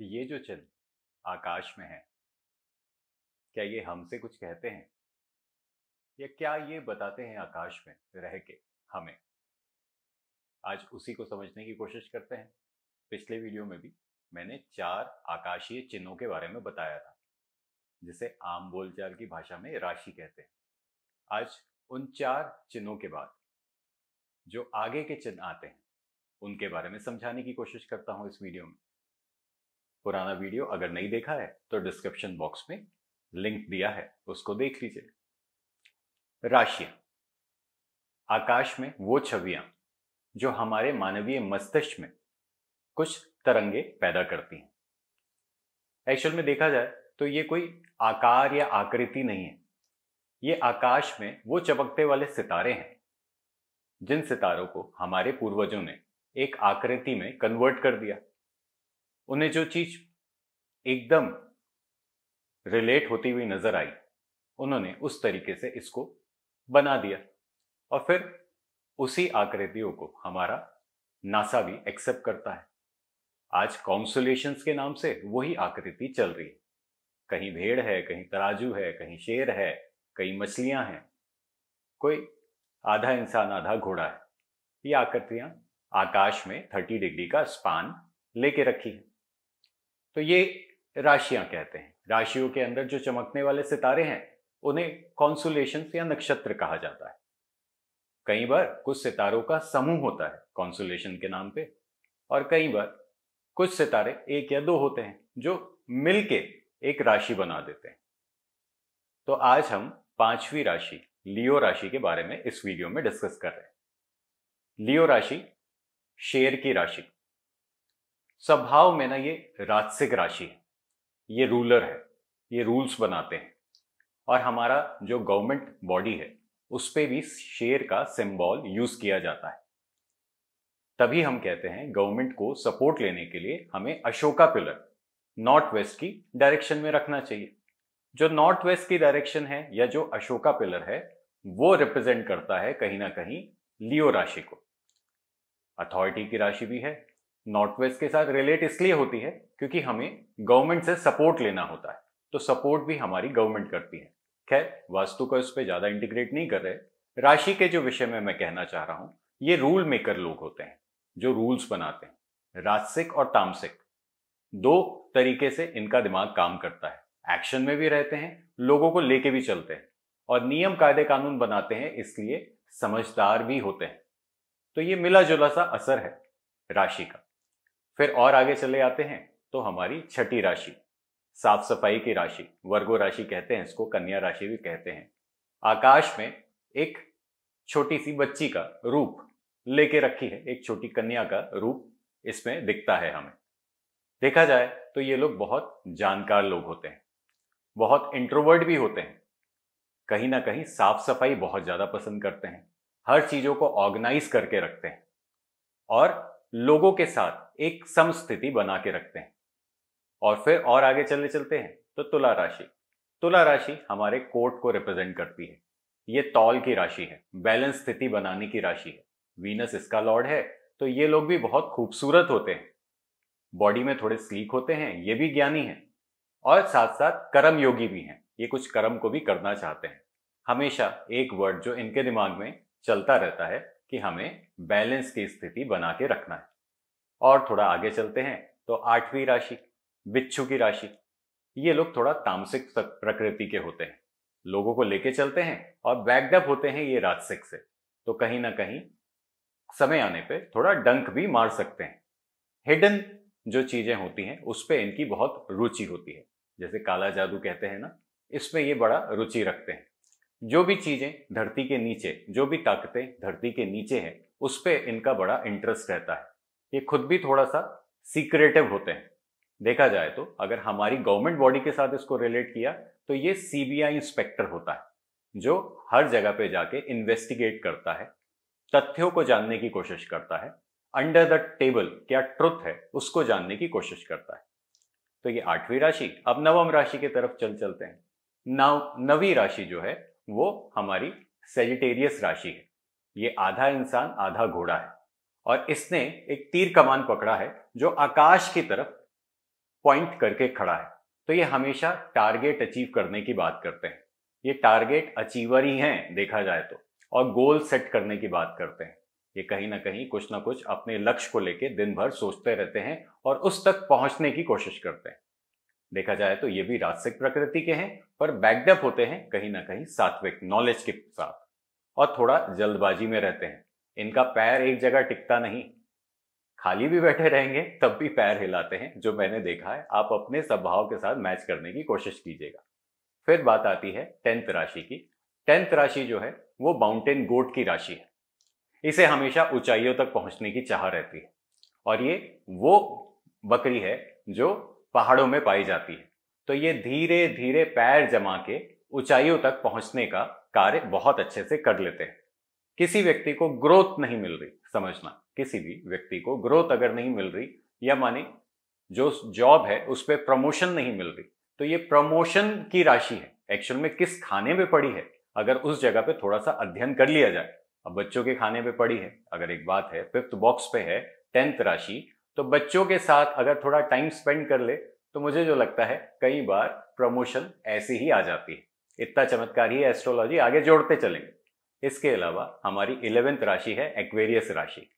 ये जो चिन्ह आकाश में है क्या ये हमसे कुछ कहते हैं या क्या ये बताते हैं आकाश में रह के हमें आज उसी को समझने की कोशिश करते हैं पिछले वीडियो में भी मैंने चार आकाशीय चिन्हों के बारे में बताया था जिसे आम बोलचाल की भाषा में राशि कहते हैं आज उन चार चिन्हों के बाद जो आगे के चिन्ह आते हैं उनके बारे में समझाने की कोशिश करता हूं इस वीडियो में पुराना वीडियो अगर नहीं देखा है तो डिस्क्रिप्शन बॉक्स में लिंक दिया है उसको देख लीजिए राशियां आकाश में वो छवियां जो हमारे मानवीय मस्तिष्क में कुछ तरंगे पैदा करती हैं एक्चुअल में देखा जाए तो ये कोई आकार या आकृति नहीं है ये आकाश में वो चमकते वाले सितारे हैं जिन सितारों को हमारे पूर्वजों ने एक आकृति में कन्वर्ट कर दिया उन्हें जो चीज एकदम रिलेट होती हुई नजर आई उन्होंने उस तरीके से इसको बना दिया और फिर उसी आकृतियों को हमारा नासा भी एक्सेप्ट करता है आज कॉन्सुलेशन के नाम से वही आकृति चल रही है कहीं भेड़ है कहीं तराजू है कहीं शेर है कहीं मछलियां हैं कोई आधा इंसान आधा घोड़ा है ये आकृतियां आकाश में 30 डिग्री का स्पान लेके रखी है तो ये राशियां कहते हैं राशियों के अंदर जो चमकने वाले सितारे हैं उन्हें कॉन्सुलेशन या नक्षत्र कहा जाता है कई बार कुछ सितारों का समूह होता है कॉन्सुलेशन के नाम पे और कई बार कुछ सितारे एक या दो होते हैं जो मिलके एक राशि बना देते हैं तो आज हम पांचवी राशि लियो राशि के बारे में इस वीडियो में डिस्कस कर रहे हैं लियो राशि शेर की राशि स्वभाव में ना ये राजसिक राशि है ये रूलर है ये रूल्स बनाते हैं और हमारा जो गवर्नमेंट बॉडी है उस पर भी शेर का सिंबल यूज किया जाता है तभी हम कहते हैं गवर्नमेंट को सपोर्ट लेने के लिए हमें अशोका पिलर नॉर्थ वेस्ट की डायरेक्शन में रखना चाहिए जो नॉर्थ वेस्ट की डायरेक्शन है या जो अशोका पिलर है वो रिप्रेजेंट करता है कहीं ना कहीं लियो राशि को अथॉरिटी की राशि भी है नॉर्थ वेस्ट के साथ रिलेट इसलिए होती है क्योंकि हमें गवर्नमेंट से सपोर्ट लेना होता है तो सपोर्ट भी हमारी गवर्नमेंट करती है खैर वास्तु का उस पर ज़्यादा इंटीग्रेट नहीं कर रहे राशि के जो विषय में मैं कहना चाह रहा हूं ये रूल मेकर लोग होते हैं जो रूल्स बनाते हैं राजसिक और तामसिक दो तरीके से इनका दिमाग काम करता है एक्शन में भी रहते हैं लोगों को लेके भी चलते हैं और नियम कायदे कानून बनाते हैं इसलिए समझदार भी होते हैं तो ये मिला जुला सा असर है राशि का फिर और आगे चले आते हैं तो हमारी छठी राशि साफ सफाई की राशि वर्गो राशि कहते हैं इसको कन्या राशि भी कहते हैं आकाश में एक छोटी सी बच्ची का रूप लेके रखी है एक छोटी कन्या का रूप इसमें दिखता है हमें देखा जाए तो ये लोग बहुत जानकार लोग होते हैं बहुत इंट्रोवर्ट भी होते हैं कहीं ना कहीं साफ सफाई बहुत ज़्यादा पसंद करते हैं हर चीज़ों को ऑर्गेनाइज करके रखते हैं और लोगों के साथ एक समस्थिति बना के रखते हैं और फिर और आगे चलने चलते हैं तो तुला राशि तुला राशि हमारे कोर्ट को रिप्रेजेंट करती है ये तौल की राशि है बैलेंस स्थिति बनाने की राशि है वीनस इसका लॉर्ड है तो ये लोग भी बहुत खूबसूरत होते हैं बॉडी में थोड़े स्लीक होते हैं ये भी ज्ञानी है और साथ साथ कर्म योगी भी हैं ये कुछ कर्म को भी करना चाहते हैं हमेशा एक वर्ड जो इनके दिमाग में चलता रहता है कि हमें बैलेंस की स्थिति बना के रखना है और थोड़ा आगे चलते हैं तो आठवीं राशि बिच्छू की राशि ये लोग थोड़ा तामसिक प्रकृति के होते हैं लोगों को लेके चलते हैं और बैकडअप होते हैं ये राजसिक से तो कहीं ना कहीं समय आने पे थोड़ा डंक भी मार सकते हैं हिडन जो चीजें होती हैं उस पर इनकी बहुत रुचि होती है जैसे काला जादू कहते हैं ना इसमें ये बड़ा रुचि रखते हैं जो भी चीजें धरती के नीचे जो भी ताकतें धरती के नीचे हैं उस पर इनका बड़ा इंटरेस्ट रहता है ये खुद भी थोड़ा सा सीक्रेटिव होते हैं देखा जाए तो अगर हमारी गवर्नमेंट बॉडी के साथ इसको रिलेट किया तो ये सीबीआई इंस्पेक्टर होता है जो हर जगह पे जाके इन्वेस्टिगेट करता है तथ्यों को जानने की कोशिश करता है अंडर द टेबल क्या ट्रुथ है उसको जानने की कोशिश करता है तो ये आठवीं राशि अब नवम राशि की तरफ चल चलते हैं नव नवी राशि जो है वो हमारी सेजिटेरियस राशि है ये आधा इंसान आधा घोड़ा है और इसने एक तीर कमान पकड़ा है जो आकाश की तरफ पॉइंट करके खड़ा है तो ये हमेशा टारगेट अचीव करने की बात करते हैं ये टारगेट अचीवर ही हैं देखा जाए तो और गोल सेट करने की बात करते हैं ये कहीं ना कहीं कुछ ना कुछ अपने लक्ष्य को लेके दिन भर सोचते रहते हैं और उस तक पहुंचने की कोशिश करते हैं देखा जाए तो ये भी राजसिक प्रकृति के हैं पर बैकडअप होते हैं कहीं ना कहीं सात्विक नॉलेज के साथ और थोड़ा जल्दबाजी में रहते हैं इनका पैर एक जगह टिकता नहीं खाली भी बैठे रहेंगे तब भी पैर हिलाते हैं जो मैंने देखा है आप अपने स्वभाव के साथ मैच करने की कोशिश कीजिएगा फिर बात आती है टेंथ राशि की टेंथ राशि जो है वो माउंटेन गोट की राशि है इसे हमेशा ऊंचाइयों तक पहुंचने की चाह रहती है और ये वो बकरी है जो पहाड़ों में पाई जाती है तो ये धीरे धीरे पैर जमा के ऊंचाइयों तक पहुंचने का कार्य बहुत अच्छे से कर लेते हैं किसी व्यक्ति को ग्रोथ नहीं मिल रही समझना किसी भी व्यक्ति को ग्रोथ अगर नहीं मिल रही या माने जो जॉब है उस पर प्रमोशन नहीं मिल रही तो ये प्रमोशन की राशि है एक्चुअल में किस खाने में पड़ी है अगर उस जगह पे थोड़ा सा अध्ययन कर लिया जाए अब बच्चों के खाने में पड़ी है अगर एक बात है फिफ्थ बॉक्स पे है टेंथ राशि तो बच्चों के साथ अगर थोड़ा टाइम स्पेंड कर ले तो मुझे जो लगता है कई बार प्रमोशन ऐसी ही आ जाती है इतना चमत्कार ही एस्ट्रोलॉजी आगे जोड़ते चलेंगे इसके अलावा हमारी इलेवेंथ राशि है एक्वेरियस राशि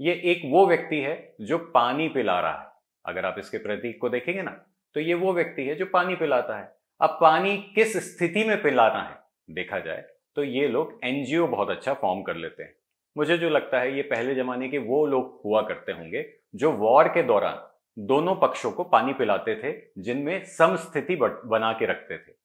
ये एक वो व्यक्ति है जो पानी पिला रहा है अगर आप इसके प्रतीक को देखेंगे ना तो ये वो व्यक्ति है जो पानी पिलाता है अब पानी किस स्थिति में पिलाना है देखा जाए तो ये लोग एनजीओ बहुत अच्छा फॉर्म कर लेते हैं मुझे जो लगता है ये पहले जमाने के वो लोग हुआ करते होंगे जो वॉर के दौरान दोनों पक्षों को पानी पिलाते थे जिनमें समस्थिति बना के रखते थे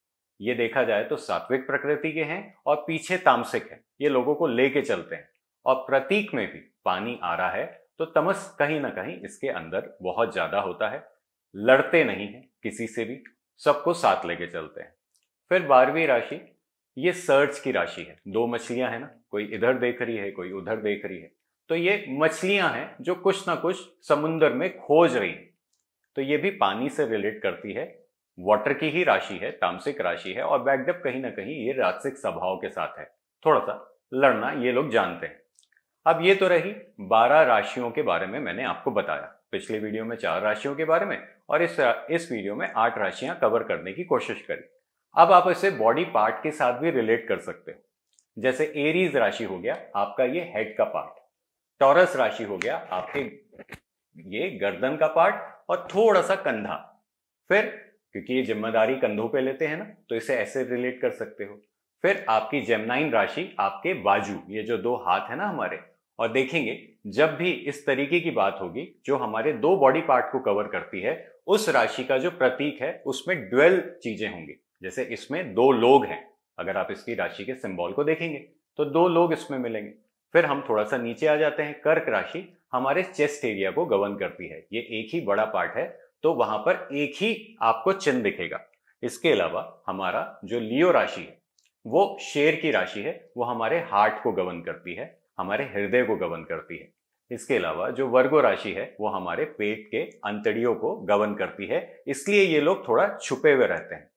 ये देखा जाए तो सात्विक प्रकृति के हैं और पीछे तामसिक है ये लोगों को लेके चलते हैं और प्रतीक में भी पानी आ रहा है तो तमस कहीं ना कहीं इसके अंदर बहुत ज्यादा होता है लड़ते नहीं है किसी से भी सबको साथ लेके चलते हैं फिर बारहवीं राशि ये सर्च की राशि है दो मछलियां हैं ना कोई इधर देख रही है कोई उधर देख रही है तो ये मछलियां हैं जो कुछ ना कुछ समुन्द्र में खोज रही हैं तो ये भी पानी से रिलेट करती है वाटर की ही राशि है तामसिक राशि है और बैकडप कहीं ना कहीं ये राजसिक स्वभाव के साथ है थोड़ा सा लड़ना ये लोग जानते हैं अब ये तो रही बारह राशियों के बारे में मैंने आपको बताया पिछले वीडियो में चार राशियों के बारे में और इस इस वीडियो में आठ राशियां कवर करने की कोशिश करी अब आप इसे बॉडी पार्ट के साथ भी रिलेट कर सकते हो जैसे एरीज राशि हो गया आपका ये हेड का पार्ट टॉरस राशि हो गया आपके ये गर्दन का पार्ट और थोड़ा सा कंधा फिर क्योंकि ये जिम्मेदारी कंधों पे लेते हैं ना तो इसे ऐसे रिलेट कर सकते हो फिर आपकी जेमनाइन राशि आपके बाजू ये जो दो हाथ है ना हमारे और देखेंगे जब भी इस तरीके की बात होगी जो हमारे दो बॉडी पार्ट को कवर करती है उस राशि का जो प्रतीक है उसमें ड्वेल चीजें होंगी जैसे इसमें दो लोग हैं अगर आप इसकी राशि के सिंबल को देखेंगे तो दो लोग इसमें मिलेंगे फिर हम थोड़ा सा नीचे आ जाते हैं कर्क राशि हमारे चेस्ट एरिया को गवर्न करती है ये एक ही बड़ा पार्ट है तो वहां पर एक ही आपको चिन्ह दिखेगा इसके अलावा हमारा जो लियो राशि है वो शेर की राशि है वो हमारे हार्ट को गवन करती है हमारे हृदय को गवन करती है इसके अलावा जो वर्गो राशि है वो हमारे पेट के अंतड़ियों को गवन करती है इसलिए ये लोग थोड़ा छुपे हुए रहते हैं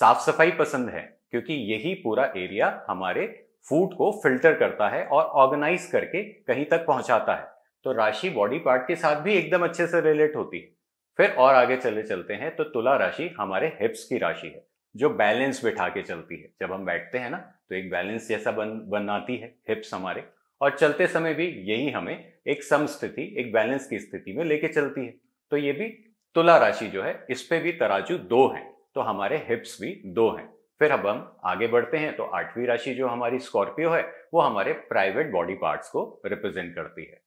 साफ सफाई पसंद है क्योंकि यही पूरा एरिया हमारे फूड को फिल्टर करता है और ऑर्गेनाइज करके कहीं तक पहुंचाता है तो राशि बॉडी पार्ट के साथ भी एकदम अच्छे से रिलेट होती है फिर और आगे चले चलते हैं तो तुला राशि हमारे हिप्स की राशि है जो बैलेंस बिठा के चलती है जब हम बैठते हैं ना तो एक बैलेंस जैसा बन बनाती है हिप्स हमारे और चलते समय भी यही हमें एक स्थिति एक बैलेंस की स्थिति में लेके चलती है तो ये भी तुला राशि जो है इस पे भी तराजू दो है तो हमारे हिप्स भी दो हैं फिर अब हम आगे बढ़ते हैं तो आठवीं राशि जो हमारी स्कॉर्पियो है वो हमारे प्राइवेट बॉडी पार्ट्स को रिप्रेजेंट करती है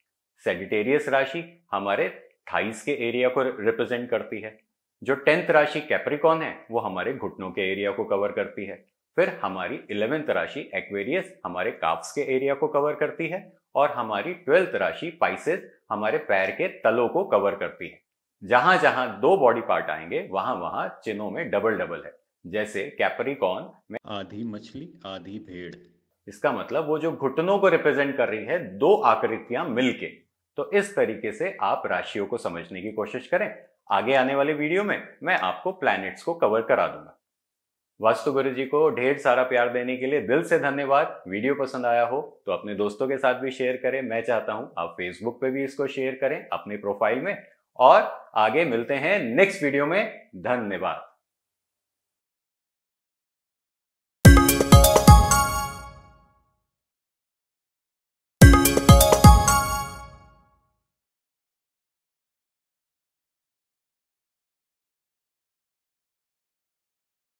सेजिटेरियस राशि हमारे थाइस के एरिया को रिप्रेजेंट करती है जो टेंथ राशि कैप्रिकॉन है वो हमारे घुटनों के एरिया को कवर करती है फिर हमारी इलेवेंथ राशि एक्वेरियस हमारे काप्स के एरिया को कवर करती है और हमारी ट्वेल्थ राशि पाइसेस हमारे पैर के तलों को कवर करती है जहां जहां दो बॉडी पार्ट आएंगे वहां वहां चिन्हों में डबल डबल है जैसे कैपरिकॉन में आधी मछली आधी भेड़ इसका मतलब वो जो घुटनों को रिप्रेजेंट कर रही है दो आकृतियां मिलके तो इस तरीके से आप राशियों को समझने की कोशिश करें आगे आने वाले वीडियो में मैं आपको प्लैनेट्स को कवर करा दूंगा वास्तु गुरु जी को ढेर सारा प्यार देने के लिए दिल से धन्यवाद वीडियो पसंद आया हो तो अपने दोस्तों के साथ भी शेयर करें मैं चाहता हूं आप फेसबुक पे भी इसको शेयर करें अपने प्रोफाइल में और आगे मिलते हैं नेक्स्ट वीडियो में धन्यवाद